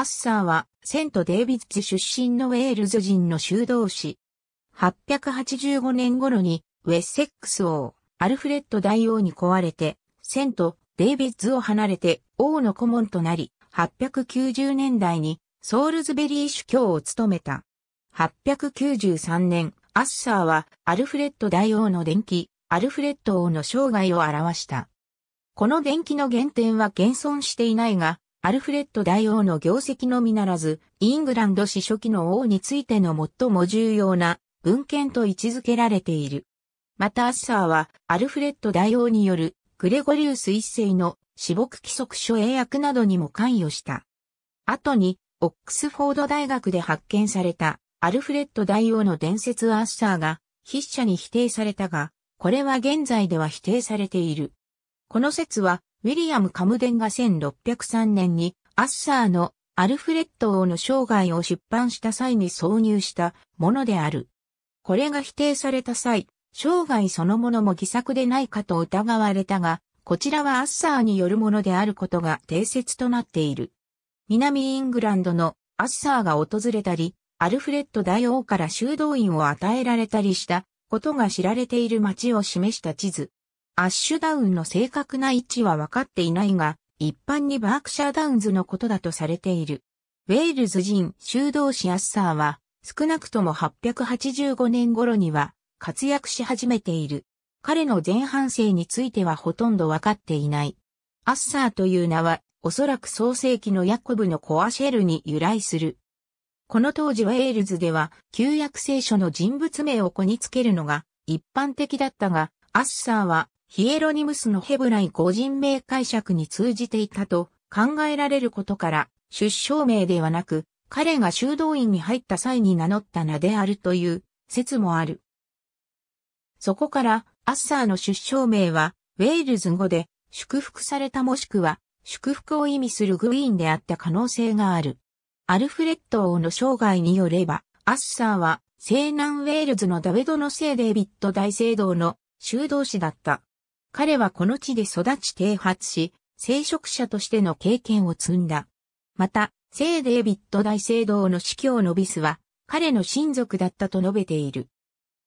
アッサーは、セント・デイビッズ出身のウェールズ人の修道士。885年頃に、ウェッセックス王、アルフレッド大王に壊れて、セント・デイビッズを離れて、王の顧問となり、890年代に、ソールズベリー主教を務めた。893年、アッサーは、アルフレッド大王の伝記、アルフレッド王の生涯を表した。この伝記の原点は現存していないが、アルフレッド大王の業績のみならず、イングランド史初期の王についての最も重要な文献と位置づけられている。またアッサーは、アルフレッド大王によるグレゴリウス一世の死木規則書英訳などにも関与した。後に、オックスフォード大学で発見されたアルフレッド大王の伝説アッサーが筆者に否定されたが、これは現在では否定されている。この説はウィリアム・カムデンが1603年にアッサーのアルフレッド王の生涯を出版した際に挿入したものである。これが否定された際、生涯そのものも偽作でないかと疑われたが、こちらはアッサーによるものであることが定説となっている。南イングランドのアッサーが訪れたり、アルフレッド大王から修道院を与えられたりしたことが知られている町を示した地図。アッシュダウンの正確な位置は分かっていないが、一般にバークシャーダウンズのことだとされている。ウェールズ人修道士アッサーは、少なくとも885年頃には活躍し始めている。彼の前半生についてはほとんど分かっていない。アッサーという名は、おそらく創世記のヤコブのコアシェルに由来する。この当時はェールズでは、旧約聖書の人物名をこにつけるのが一般的だったが、アッサーはヒエロニムスのヘブライ語人名解釈に通じていたと考えられることから、出生名ではなく、彼が修道院に入った際に名乗った名であるという説もある。そこから、アッサーの出生名は、ウェールズ語で、祝福されたもしくは、祝福を意味するグイーンであった可能性がある。アルフレッド王の生涯によれば、アッサーは、西南ウェールズのダベドの聖デイビッド大聖堂の修道士だった。彼はこの地で育ち啓発し、聖職者としての経験を積んだ。また、聖デービッド大聖堂の司教のビスは、彼の親族だったと述べている。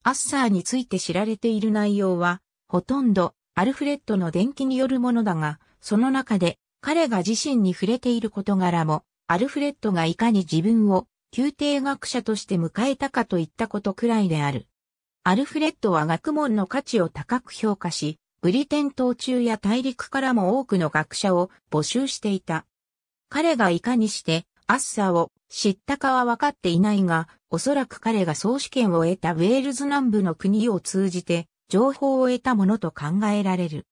アッサーについて知られている内容は、ほとんどアルフレッドの伝記によるものだが、その中で彼が自身に触れている事柄も、アルフレッドがいかに自分を宮廷学者として迎えたかといったことくらいである。アルフレッドは学問の価値を高く評価し、ブリテン島中や大陸からも多くの学者を募集していた。彼がいかにしてアッサーを知ったかはわかっていないが、おそらく彼が総試験を得たウェールズ南部の国を通じて情報を得たものと考えられる。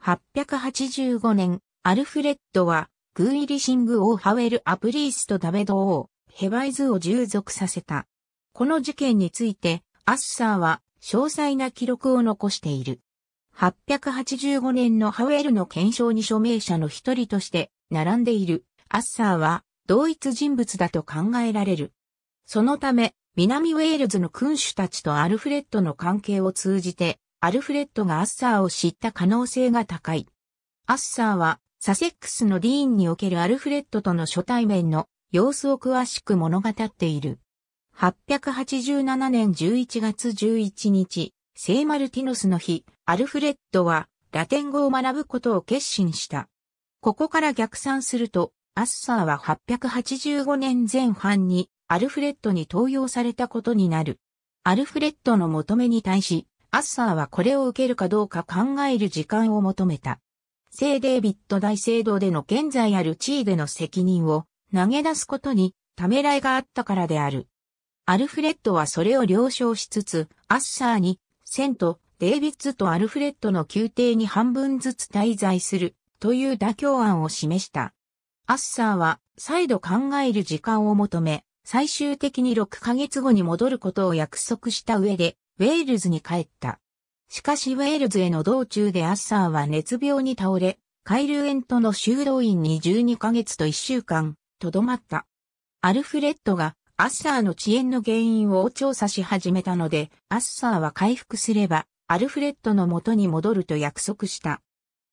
885年、アルフレッドは、グーイリシングー・ハウェル・アプリースとダベド王、ヘバイズを従属させた。この事件について、アッサーは詳細な記録を残している。8 8 5年のハウエルの検証に署名者の一人として並んでいるアッサーは同一人物だと考えられる。そのため、南ウェールズの君主たちとアルフレッドの関係を通じて、アルフレッドがアッサーを知った可能性が高い。アッサーは、サセックスのディーンにおけるアルフレッドとの初対面の様子を詳しく物語っている。887年11月11日、聖マルティノスの日、アルフレッドはラテン語を学ぶことを決心した。ここから逆算すると、アッサーは885年前半にアルフレッドに登用されたことになる。アルフレッドの求めに対し、アッサーはこれを受けるかどうか考える時間を求めた。聖デイビッド大聖堂での現在ある地位での責任を投げ出すことにためらいがあったからである。アルフレッドはそれを了承しつつ、アッサーに、ンとデイビッズとアルフレッドの宮廷に半分ずつ滞在するという妥協案を示した。アッサーは再度考える時間を求め、最終的に6ヶ月後に戻ることを約束した上で、ウェールズに帰った。しかしウェールズへの道中でアッサーは熱病に倒れ、海流園との修道院に12ヶ月と1週間、とどまった。アルフレッドがアッサーの遅延の原因を調査し始めたので、アッサーは回復すればアルフレッドの元に戻ると約束した。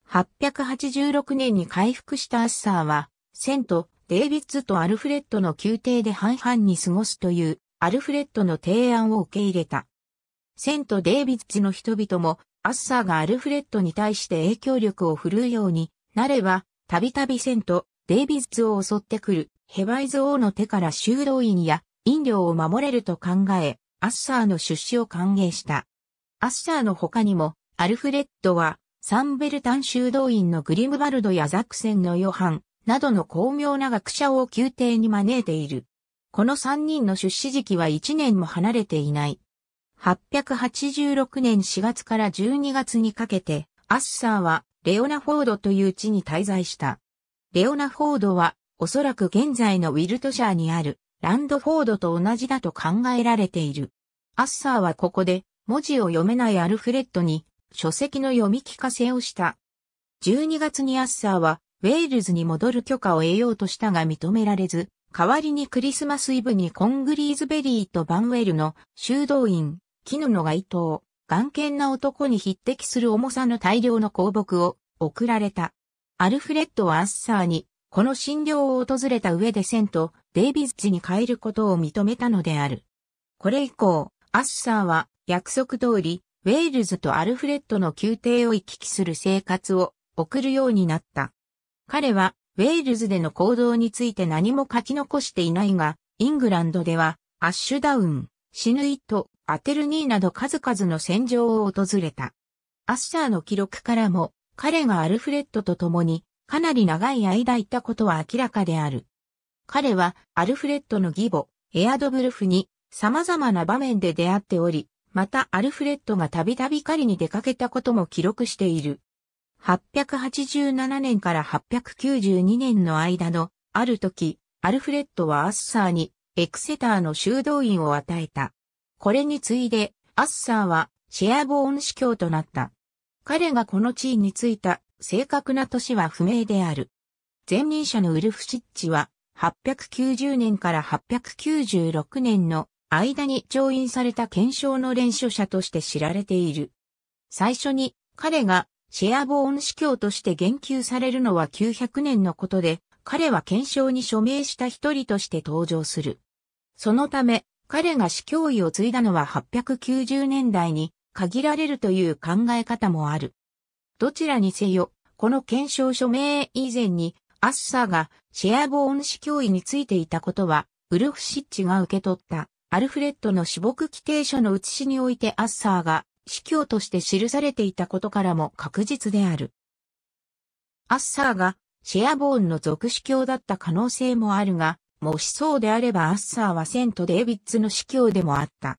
886年に回復したアッサーは、セント、デイビッツとアルフレッドの宮廷で半々に過ごすという、アルフレッドの提案を受け入れた。セント・デイビッツの人々も、アッサーがアルフレッドに対して影響力を振るうようになれば、たびたびセント、デイビッツを襲ってくる、ヘバイズ王の手から修道院や飲料を守れると考え、アッサーの出資を歓迎した。アッシャーの他にも、アルフレッドは、サンベルタン修道院のグリムバルドやザクセンのヨハンなどの巧妙な学者を宮廷に招いている。この三人の出資時期は一年も離れていない。886年4月から12月にかけて、アッサーはレオナフォードという地に滞在した。レオナフォードは、おそらく現在のウィルトシャーにあるランドフォードと同じだと考えられている。アッサーはここで文字を読めないアルフレッドに書籍の読み聞かせをした。12月にアッサーはウェールズに戻る許可を得ようとしたが認められず、代わりにクリスマスイブにコングリーズベリーとバンウェルの修道院、キヌノが伊藤、眼見な男に匹敵する重さの大量の香木を送られた。アルフレッドはアッサーに、この診療を訪れた上でセント、デイビッジに変えることを認めたのである。これ以降、アッサーは約束通り、ウェールズとアルフレッドの宮廷を行き来する生活を送るようになった。彼は、ウェールズでの行動について何も書き残していないが、イングランドでは、アッシュダウン、シヌイット、アテルニーなど数々の戦場を訪れた。アッシャーの記録からも、彼がアルフレッドと共に、かなり長い間いたことは明らかである。彼は、アルフレッドの義母、エアドブルフに、様々な場面で出会っており、またアルフレッドがたびたび狩りに出かけたことも記録している。887年から892年の間の、ある時、アルフレッドはアッサーに、エクセターの修道院を与えた。これに次いで、アッサーは、シェアボーン司教となった。彼がこの地位についた正確な年は不明である。前任者のウルフシッチは、890年から896年の間に調印された検証の連書者として知られている。最初に彼がシェアボーン司教として言及されるのは900年のことで、彼は検証に署名した一人として登場する。そのため、彼が司教委を継いだのは890年代に限られるという考え方もある。どちらにせよ、この検証署名以前に、アッサーがシェアボーン司教医についていたことは、ウルフシッチが受け取った。アルフレッドの死牧規定書の写しにおいてアッサーが司教として記されていたことからも確実である。アッサーがシェアボーンの属司教だった可能性もあるが、もしそうであればアッサーはセント・デービッツの司教でもあった。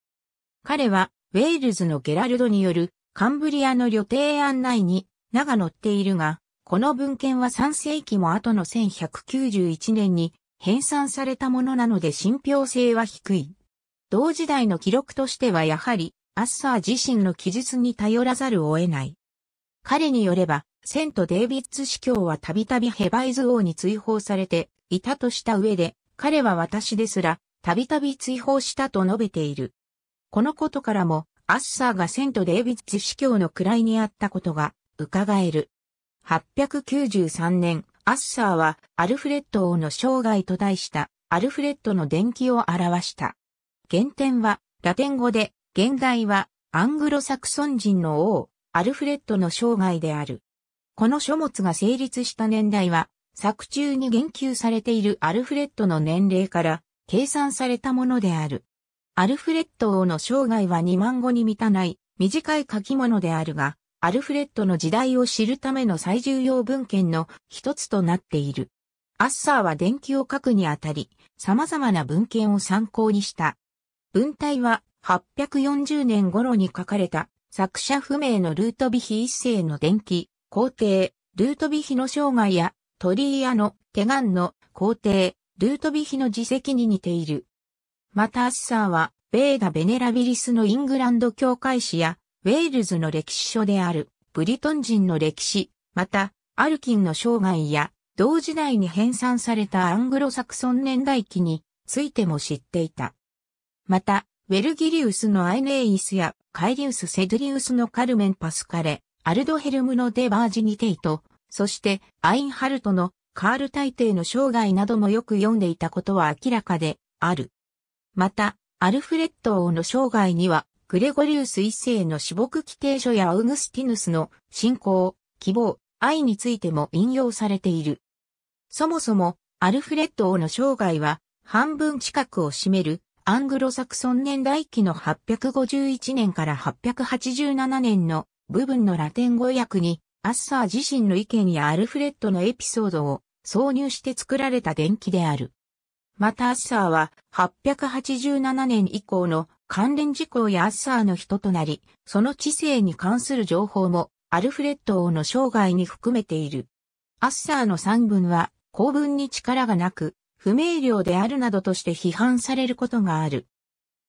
彼はウェールズのゲラルドによるカンブリアの旅程案内に名が載っているが、この文献は3世紀も後の1191年に編纂されたものなので信憑性は低い。同時代の記録としてはやはり、アッサー自身の記述に頼らざるを得ない。彼によれば、セント・デイビッツ司教はたびたびヘバイズ王に追放されていたとした上で、彼は私ですら、たびたび追放したと述べている。このことからも、アッサーがセント・デイビッツ司教の位にあったことが、伺える。893年、アッサーは、アルフレッド王の生涯と題した、アルフレッドの伝記を表した。原点は、ラテン語で、現代は、アングロサクソン人の王、アルフレッドの生涯である。この書物が成立した年代は、作中に言及されているアルフレッドの年齢から計算されたものである。アルフレッド王の生涯は2万語に満たない短い書き物であるが、アルフレッドの時代を知るための最重要文献の一つとなっている。アッサーは電気を書くにあたり、様々な文献を参考にした。文体は840年頃に書かれた作者不明のルートビヒ一世の伝記、皇帝、ルートビヒの生涯や鳥居屋の手眼の皇帝、ルートビヒの自責に似ている。またアッサーは、ベーダ・ベネラビリスのイングランド教会史や、ウェールズの歴史書である、ブリトン人の歴史、また、アルキンの生涯や、同時代に編纂されたアングロサクソン年代記についても知っていた。また、ウェルギリウスのアイネイスやカイリウス・セドリウスのカルメン・パスカレ、アルドヘルムのデバージニテイト、そしてアインハルトのカール大帝の生涯などもよく読んでいたことは明らかである。また、アルフレッド王の生涯には、グレゴリウス一世の死木規定書やアウグスティヌスの信仰、希望、愛についても引用されている。そもそも、アルフレッド王の生涯は、半分近くを占めるアングロサクソン年代記の851年から887年の部分のラテン語訳に、アッサー自身の意見やアルフレッドのエピソードを挿入して作られた伝記である。またアッサーは887年以降の関連事項やアッサーの人となり、その知性に関する情報もアルフレッド王の生涯に含めている。アッサーの三文は公文に力がなく、不明瞭であるなどとして批判されることがある。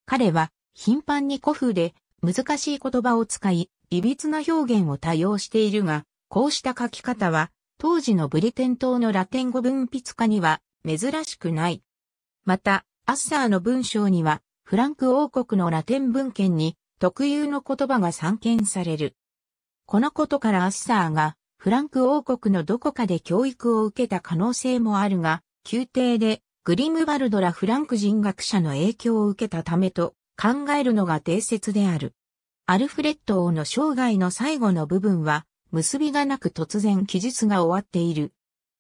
彼は頻繁に古風で難しい言葉を使い、いびつな表現を多用しているが、こうした書き方は当時のブリテン島のラテン語文筆家には珍しくない。また、アッサーの文章にはフランク王国のラテン文献に特有の言葉が散見される。このことからアッサーがフランク王国のどこかで教育を受けた可能性もあるが、宮廷でグリムバルドラ・フランク人学者の影響を受けたためと考えるのが定説である。アルフレッド王の生涯の最後の部分は結びがなく突然記述が終わっている。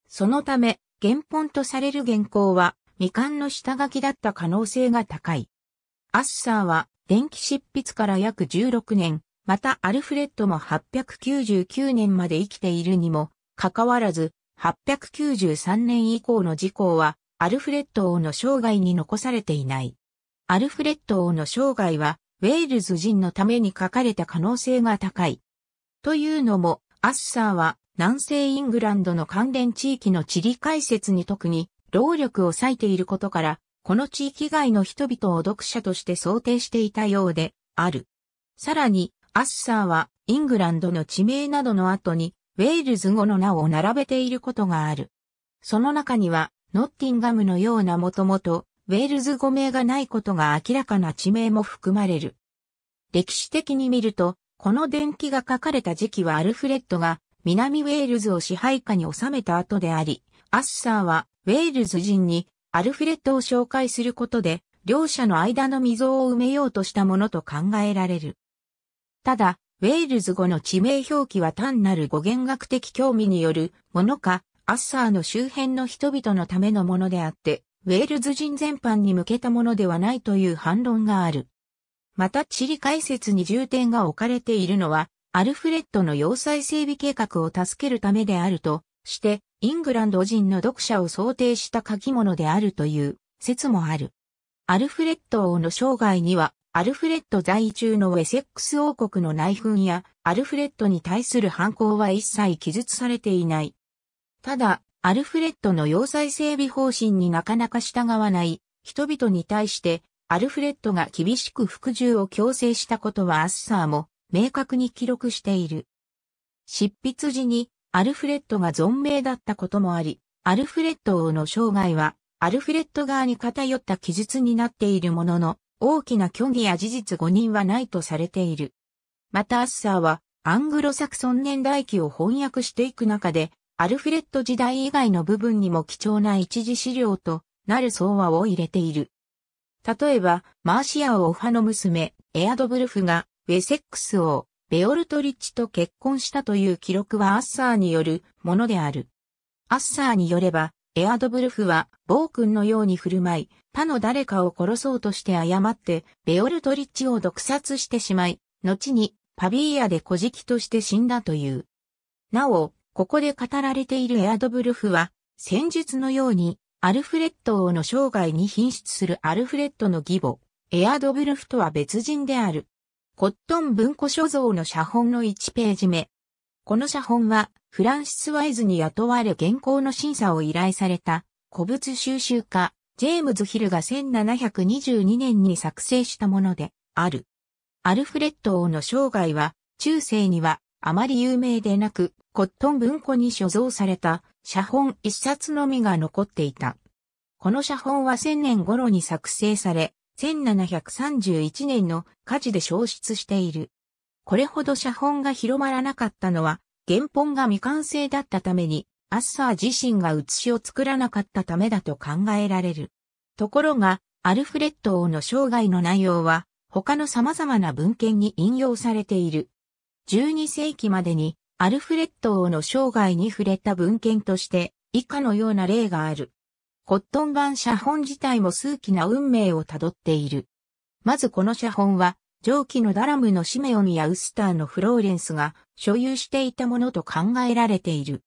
そのため原本とされる原稿は未完の下書きだった可能性が高い。アッサーは電気執筆から約16年、またアルフレッドも899年まで生きているにも、かかわらず、893年以降の事項は、アルフレッド王の生涯に残されていない。アルフレッド王の生涯は、ウェールズ人のために書かれた可能性が高い。というのも、アッサーは南西イングランドの関連地域の地理解説に特に労力を割いていることから、この地域外の人々を読者として想定していたようである。さらに、アッサーはイングランドの地名などの後にウェールズ語の名を並べていることがある。その中には、ノッティンガムのようなもともと、ウェールズ語名がないことが明らかな地名も含まれる。歴史的に見ると、この伝記が書かれた時期はアルフレッドが南ウェールズを支配下に収めた後であり、アッサーはウェールズ人にアルフレッドを紹介することで、両者の間の溝を埋めようとしたものと考えられる。ただ、ウェールズ語の地名表記は単なる語源学的興味によるものか、アッサーの周辺の人々のためのものであって、ウェールズ人全般に向けたものではないという反論がある。また地理解説に重点が置かれているのは、アルフレッドの要塞整備計画を助けるためであるとして、イングランド人の読者を想定した書き物であるという説もある。アルフレッド王の生涯にはアルフレッド在住のウェセックス王国の内紛や、アルフレッドに対する反抗は一切記述されていない。ただ、アルフレッドの要塞整備方針になかなか従わない人々に対して、アルフレッドが厳しく服従を強制したことはアッサーも明確に記録している。執筆時にアルフレッドが存命だったこともあり、アルフレッド王の生涯はアルフレッド側に偏った記述になっているものの、大きな虚偽や事実誤認はないとされている。またアッサーは、アングロサクソン年代記を翻訳していく中で、アルフレッド時代以外の部分にも貴重な一時資料となる相和を入れている。例えば、マーシアオファの娘、エアドブルフが、ウェセックス王、ベオルトリッチと結婚したという記録はアッサーによるものである。アッサーによれば、エアドブルフは、暴君のように振る舞い、他の誰かを殺そうとして誤って、ベオルトリッチを毒殺してしまい、後にパビーヤで小敷として死んだという。なお、ここで語られているエアドブルフは、戦術のように、アルフレッド王の生涯に品質するアルフレッドの義母、エアドブルフとは別人である。コットン文庫所蔵の写本の1ページ目。この写本は、フランシス・ワイズに雇われ原稿の審査を依頼された、古物収集家、ジェームズ・ヒルが1722年に作成したものである。アルフレッド王の生涯は、中世にはあまり有名でなく、コットン文庫に所蔵された写本一冊のみが残っていた。この写本は1000年頃に作成され、1731年の火事で消失している。これほど写本が広まらなかったのは、原本が未完成だったために、アッサー自身が写しを作らなかったためだと考えられる。ところが、アルフレッド王の生涯の内容は、他の様々な文献に引用されている。12世紀までに、アルフレッド王の生涯に触れた文献として、以下のような例がある。コットン版写本自体も数奇な運命をたどっている。まずこの写本は、上記のダラムのシメオンやウスターのフローレンスが所有していたものと考えられている。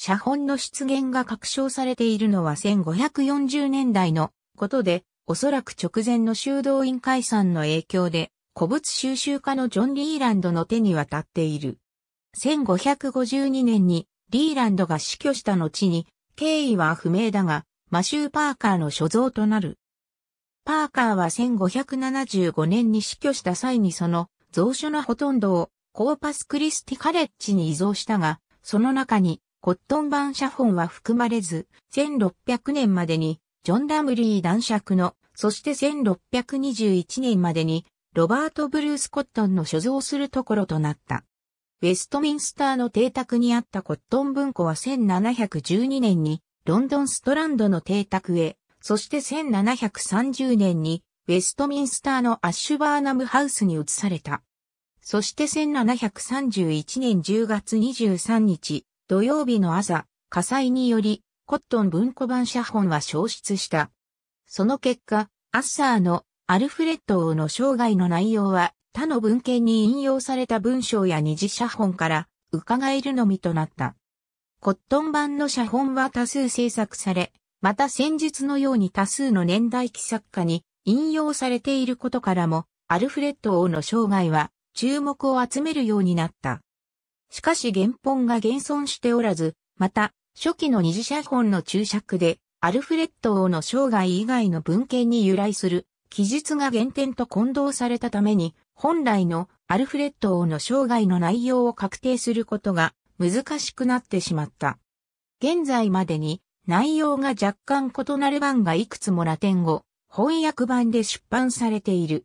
写本の出現が確証されているのは1540年代のことで、おそらく直前の修道院解散の影響で、古物収集家のジョン・リーランドの手に渡っている。1552年にリーランドが死去した後に、経緯は不明だが、マシュー・パーカーの所蔵となる。パーカーは1575年に死去した際にその蔵書のほとんどをコーパスクリスティカレッジに移蔵したが、その中にコットン版写本は含まれず、1600年までに、ジョン・ラムリー男爵の、そして1621年までに、ロバート・ブルース・コットンの所蔵するところとなった。ウェストミンスターの邸宅にあったコットン文庫は1712年に、ロンドン・ストランドの邸宅へ、そして1730年に、ウェストミンスターのアッシュバーナムハウスに移された。そして1731年10月23日、土曜日の朝、火災により、コットン文庫版写本は消失した。その結果、アッサーのアルフレッド王の生涯の内容は他の文献に引用された文章や二次写本から伺えるのみとなった。コットン版の写本は多数制作され、また先日のように多数の年代記作家に引用されていることからも、アルフレッド王の生涯は注目を集めるようになった。しかし原本が現存しておらず、また、初期の二次写本の注釈で、アルフレッド王の生涯以外の文献に由来する記述が原点と混同されたために、本来のアルフレッド王の生涯の内容を確定することが難しくなってしまった。現在までに内容が若干異なる版がいくつもラテン語、翻訳版で出版されている。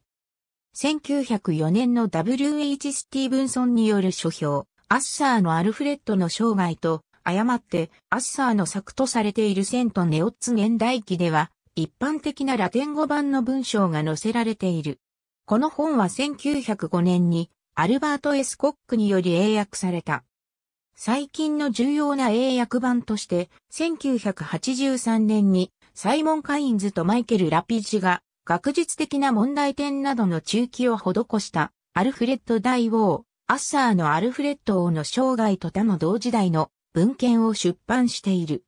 1904年の W.H. スティーブンソンによる書評、アッサーのアルフレッドの生涯と、誤って、アッサーの作とされているセントネオッツ現代記では、一般的なラテン語版の文章が載せられている。この本は1905年に、アルバート・エスコックにより英訳された。最近の重要な英訳版として、1983年に、サイモン・カインズとマイケル・ラピジが、学術的な問題点などの中期を施した、アルフレッド大王、アッサーのアルフレッド王の生涯と他の同時代の文献を出版している。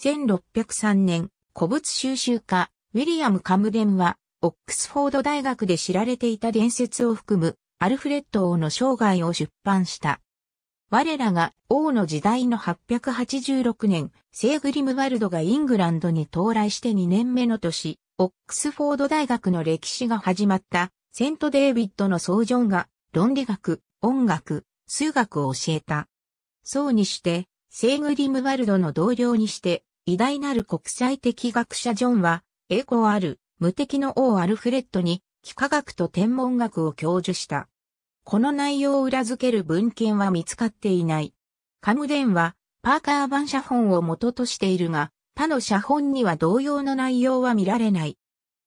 1603年、古物収集家、ウィリアム・カムデンは、オックスフォード大学で知られていた伝説を含む、アルフレッド王の生涯を出版した。我らが王の時代の886年、セーグリムワルドがイングランドに到来して2年目の年、オックスフォード大学の歴史が始まった、セント・デイビッドの創ジョンが、論理学、音楽、数学を教えた。そうにして、セーグリムワルドの同僚にして、偉大なる国際的学者ジョンは、栄光ある、無敵の王アルフレッドに、幾何学と天文学を教授した。この内容を裏付ける文献は見つかっていない。カムデンは、パーカー版写本を元としているが、他の写本には同様の内容は見られない。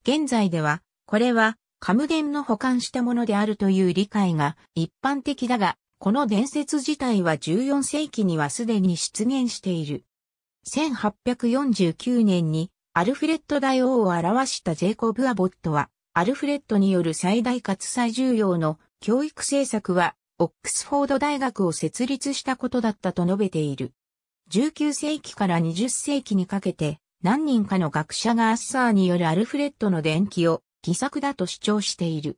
現在では、これはカムデンの保管したものであるという理解が一般的だが、この伝説自体は14世紀にはすでに出現している。1849年にアルフレッド大王を表したジェイコブ・アボットは、アルフレッドによる最大かつ最重要の教育政策は、オックスフォード大学を設立したことだったと述べている。19世紀から20世紀にかけて、何人かの学者がアッサーによるアルフレッドの伝記を偽作だと主張している。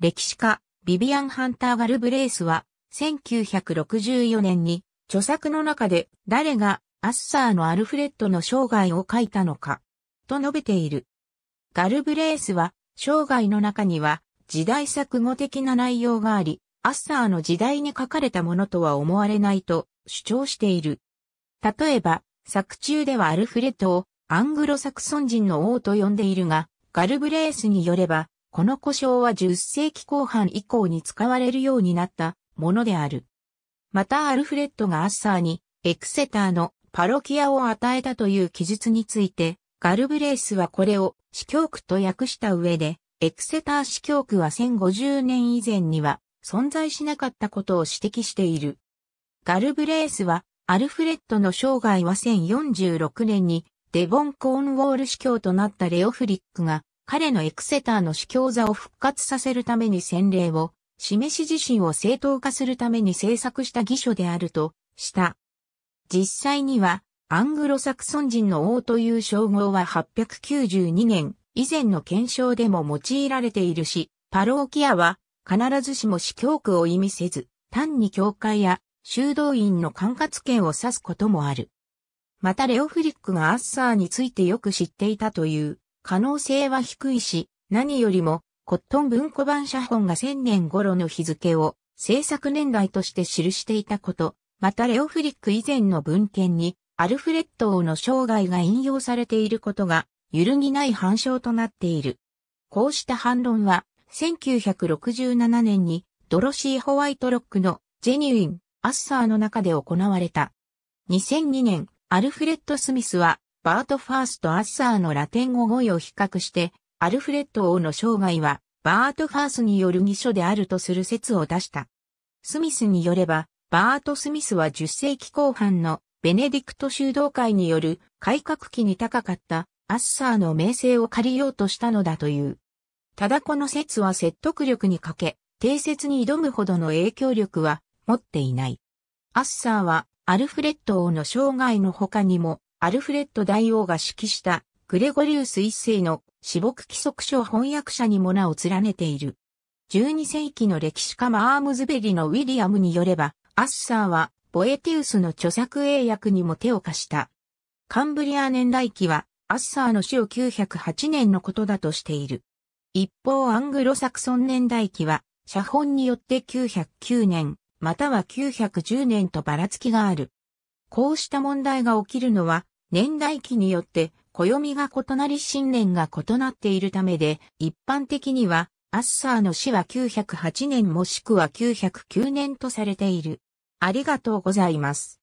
歴史家、ビビアン・ハンター・ガルブレースは、1964年に、著作の中で誰がアッサーのアルフレッドの生涯を書いたのか、と述べている。ガルブレースは、生涯の中には、時代錯誤的な内容があり、アッサーの時代に書かれたものとは思われないと主張している。例えば、作中ではアルフレッドをアングロサクソン人の王と呼んでいるが、ガルブレースによれば、この故障は10世紀後半以降に使われるようになったものである。またアルフレッドがアッサーにエクセターのパロキアを与えたという記述について、ガルブレースはこれを司教区と訳した上で、エクセター司教区は1050年以前には存在しなかったことを指摘している。ガルブレースはアルフレッドの生涯は1046年にデボン・コーンウォール司教となったレオフリックが彼のエクセターの司教座を復活させるために洗礼を、示し自身を正当化するために制作した義書であると、した。実際には、アングロサクソン人の王という称号は892年以前の検証でも用いられているし、パローキアは必ずしも司教区を意味せず、単に教会や修道院の管轄権を指すこともある。またレオフリックがアッサーについてよく知っていたという可能性は低いし、何よりも、コットン文庫版写本が1000年頃の日付を制作年代として記していたこと、またレオフリック以前の文献に、アルフレッド王の生涯が引用されていることが、揺るぎない反証となっている。こうした反論は、1967年に、ドロシー・ホワイトロックのジェニュイン・アッサーの中で行われた。2002年、アルフレッド・スミスはバート・ファースト・アッサーのラテン語語彙を比較して、アルフレッド王の生涯は、バート・ファースによる偽書であるとする説を出した。スミスによれば、バート・スミスは10世紀後半のベネディクト修道会による改革期に高かったアッサーの名声を借りようとしたのだという。ただこの説は説得力に欠け、定説に挑むほどの影響力は持っていない。アッサーはアルフレッド王の生涯の他にもアルフレッド大王が指揮したグレゴリウス一世の死牧規則書翻訳者にも名を連ねている。12世紀の歴史家マームズベリのウィリアムによれば、アッサーはボエティウスの著作英訳にも手を貸した。カンブリア年代記は、アッサーの死を908年のことだとしている。一方アングロサクソン年代記は、写本によって909年、または910年とばらつきがある。こうした問題が起きるのは、年代期によって暦が異なり新年が異なっているためで、一般的には、アッサーの死は908年もしくは909年とされている。ありがとうございます。